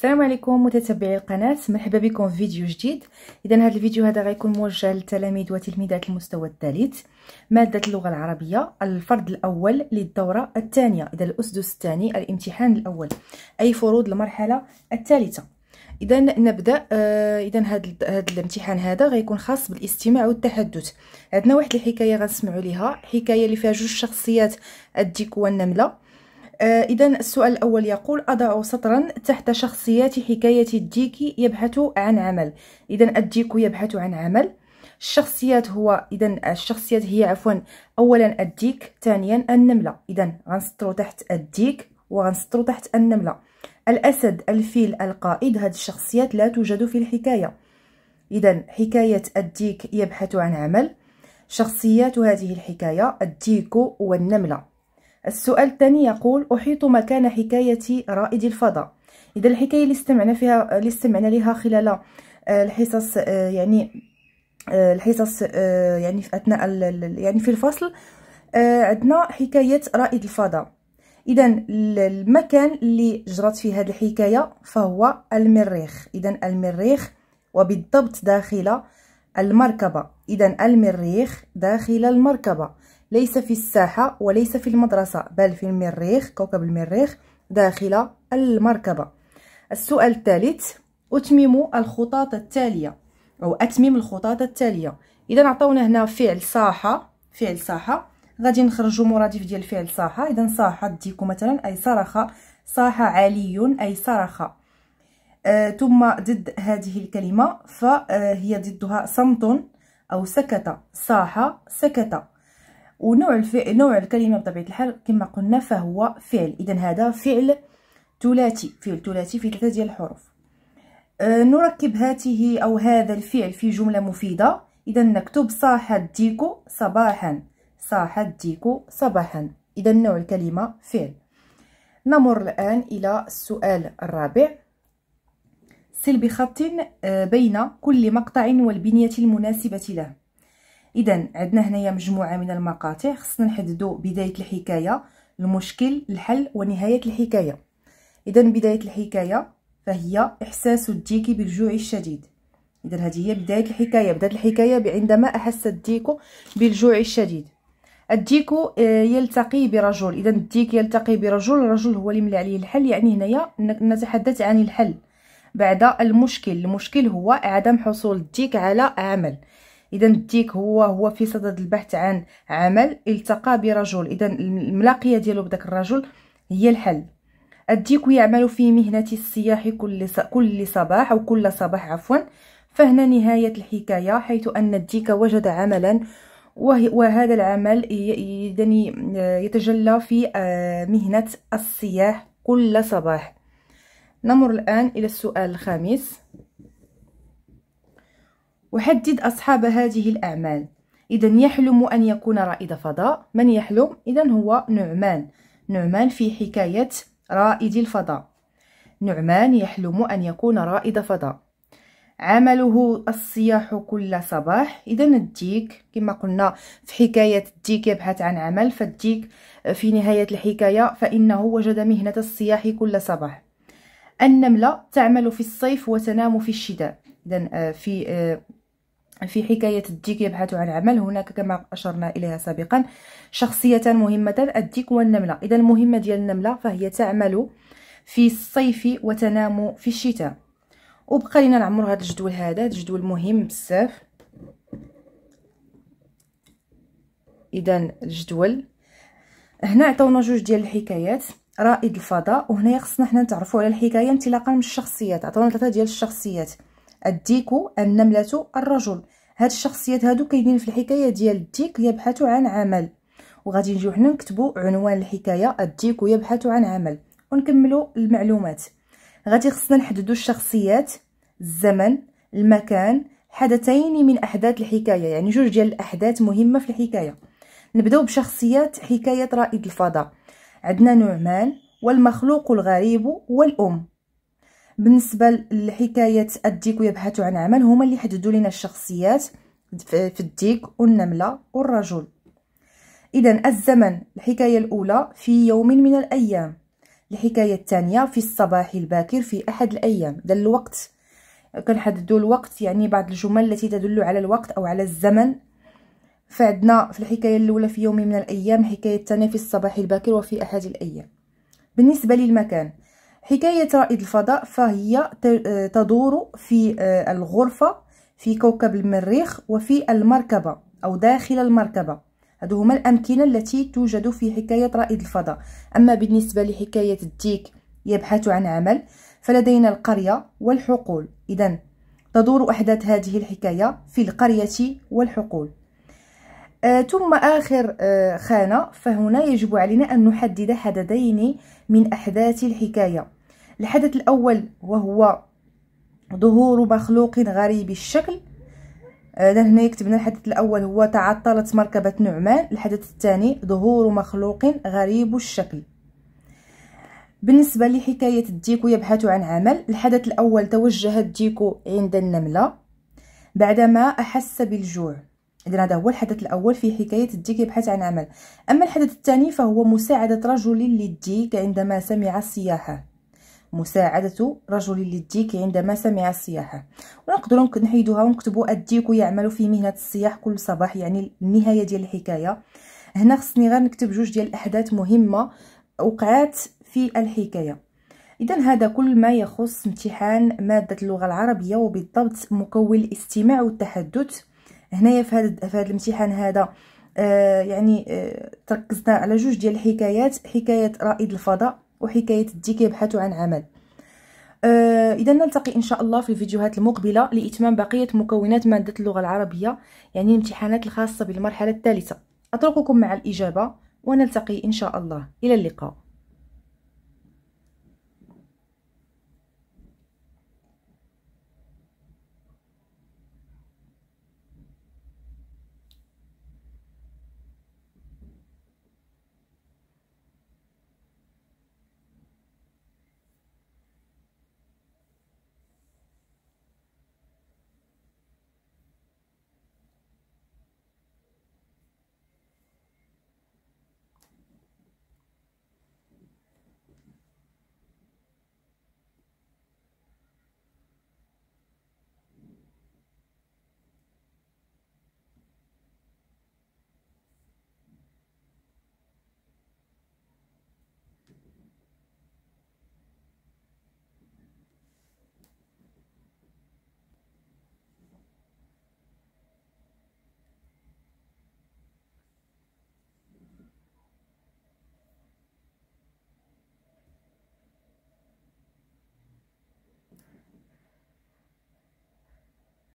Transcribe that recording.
السلام عليكم متتبعي القناه مرحبا بكم في فيديو جديد اذا هذا الفيديو هذا غيكون موجه للتلاميذ وتلميذات المستوى الثالث ماده اللغه العربيه الفرد الاول للدوره الثانيه اذا الاسدس الثاني الامتحان الاول اي فروض المرحله الثالثه اذا نبدا آه، اذا هذا هذا الامتحان هذا غيكون خاص بالاستماع والتحدث عندنا واحد الحكايه غنسمعوا ليها حكايه اللي فيها جوج شخصيات الديك والنمله آه، إذا السؤال الأول يقول أضع سطرا تحت شخصيات حكاية الديكي يبحث عن عمل إذا الديكو يبحث عن عمل الشخصيات هو إذا الشخصيات هي عفوا أولا الديك ثانيا النملة إذا غنسطرو تحت الديك وغنسطرو تحت النملة الأسد الفيل القائد هذه الشخصيات لا توجد في الحكاية إذا حكاية الديك يبحث عن عمل شخصيات هذه الحكاية الديكو والنملة السؤال الثاني يقول أحيط مكان حكاية رائد الفضاء إذا الحكاية اللي استمعنا فيها اللي استمعنا لها خلال آه، الحصص آه، يعني آه، الحصص يعني في أثناء يعني في الفصل عندنا حكاية رائد الفضاء إذا المكان اللي جرت فيه هذه الحكاية فهو المريخ إذا المريخ وبالضبط داخل المركبة إذا المريخ داخل المركبة ليس في الساحة وليس في المدرسة بل في المريخ كوكب المريخ داخل المركبة السؤال الثالث أتمم الخطاط التالية أو أتمم الخطاط التالية إذا عطاونا هنا فعل صاحة فعل صاحة غادي نخرجوا مرادف ديال فعل صاحة إذا صاحة ديكو مثلا أي صرخ صاح علي أي صرخ آه ثم ضد هذه الكلمة فهي ضدها صمت أو سكت صاح سكت ونوع الف... نوع الكلمه بطبيعه الحال كما قلنا فهو فعل اذا هذا فعل ثلاثي فعل ثلاثي في ثلاثه ديال الحروف أه نركب هاته او هذا الفعل في جمله مفيده اذا نكتب صاح الديك صباحا صاح الديك صباحا اذا نوع الكلمه فعل نمر الان الى السؤال الرابع سل بخط أه، بين كل مقطع والبنيه المناسبه له اذا عندنا هنايا مجموعه من المقاطع خصنا نحددوا بدايه الحكايه المشكل الحل ونهايه الحكايه اذا بدايه الحكايه فهي احساس الديك بالجوع الشديد اذا هذه هي بدايه الحكايه بدات الحكايه عندما احس الديك بالجوع الشديد الديك آه، يلتقي برجل اذا الديك يلتقي برجل الرجل هو اللي ملي عليه الحل يعني هنايا نتحدث عن الحل بعد المشكل المشكل هو عدم حصول الديك على عمل اذا الديك هو هو في صدد البحث عن عمل التقى برجل اذا الملاقيه ديالو بداك الرجل هي الحل الديك يعمل في مهنه السياح كل كل صباح او كل صباح عفوا فهنا نهايه الحكايه حيث ان الديك وجد عملا وهذا العمل يتجلى في آه، مهنه السياح كل صباح نمر الآن إلى السؤال الخامس أحدد أصحاب هذه الأعمال إذا يحلم أن يكون رائد فضاء من يحلم إذا هو نعمان نعمان في حكاية رائد الفضاء نعمان يحلم أن يكون رائد فضاء عمله الصياح كل صباح إذا الديك كما قلنا في حكاية الديك يبحث عن عمل فالديك في نهاية الحكاية فإنه وجد مهنة الصياح كل صباح النملة تعمل في الصيف وتنام في الشتاء إذا آه، في آه، في حكاية الديك يبحث عن عمل هناك كما أشرنا إليها سابقا شخصية مهمة الديك والنملة إذا المهمة ديال النملة فهي تعمل في الصيف وتنام في الشتاء وبقى لنا نعمر هذا الجدول هذا الجدول مهم بزاف إذا الجدول هنا عطاونا جوج ديال الحكايات رائد الفضاء وهنا خصنا حنا نتعرفوا على الحكايه انطلاقا من الشخصيات عطاونا ثلاثه ديال الشخصيات الديكو النمله الرجل هاد الشخصيات هادو كاينين في الحكايه ديال الديك يبحث عن عمل وغادي نجيو حنا نكتبوا عنوان الحكايه الديك يبحث عن عمل ونكملوا المعلومات غادي خصنا نحددوا الشخصيات الزمن المكان حدثين من احداث الحكايه يعني جوج ديال الاحداث مهمه في الحكايه نبداو بشخصيات حكايه رائد الفضاء عندنا نعمان والمخلوق الغريب والام بالنسبه لحكايه الديك ويبحث عن عمل هما اللي حددوا لنا الشخصيات في الديك والنمله والرجل اذا الزمن الحكايه الاولى في يوم من الايام الحكايه الثانيه في الصباح الباكر في احد الايام ده الوقت كنحددوا الوقت يعني بعض الجمل التي تدل على الوقت او على الزمن فعندنا في الحكايه الاولى في يوم من الايام الحكايه الثانيه في الصباح الباكر وفي احد الايام بالنسبه للمكان حكاية رائد الفضاء فهي تدور في آه، الغرفة في كوكب المريخ وفي المركبة أو داخل المركبة هذو هما الأمكنة التي توجد في حكاية رائد الفضاء أما بالنسبة لحكاية الديك يبحث عن عمل فلدينا القرية والحقول إذا تدور أحداث هذه الحكاية في القرية والحقول آه ثم آخر آه خانة فهنا يجب علينا أن نحدد حدثين من أحداث الحكاية الحدث الأول وهو ظهور مخلوق غريب الشكل آه هنا كتبنا الحدث الأول هو تعطلت مركبة نعمان الحدث الثاني ظهور مخلوق غريب الشكل بالنسبة لحكاية الديكو يبحث عن عمل الحدث الأول توجه الديكو عند النملة بعدما أحس بالجوع اذا هذا هو الحدث الاول في حكايه الديك يبحث عن عمل اما الحدث الثاني فهو مساعده رجل للديك عندما سمع السياحة مساعدة رجل للديك عندما سمع السياحة ونقدر نحيدوها ونكتبوا الديك يعمل في مهنة الصياح كل صباح يعني النهاية ديال الحكاية هنا خصني غير نكتب جوج ديال الأحداث مهمة وقعات في الحكاية إذا هذا كل ما يخص امتحان مادة اللغة العربية وبالضبط مكون الاستماع والتحدث هنايا في هذا في هذا الامتحان هذا آه يعني آه تركزنا على جوج ديال الحكايات حكايه رائد الفضاء وحكايه الديك يبحث عن عمل آه اذا نلتقي ان شاء الله في الفيديوهات المقبله لاتمام بقيه مكونات ماده اللغه العربيه يعني الامتحانات الخاصه بالمرحله الثالثه اترككم مع الاجابه ونلتقي ان شاء الله الى اللقاء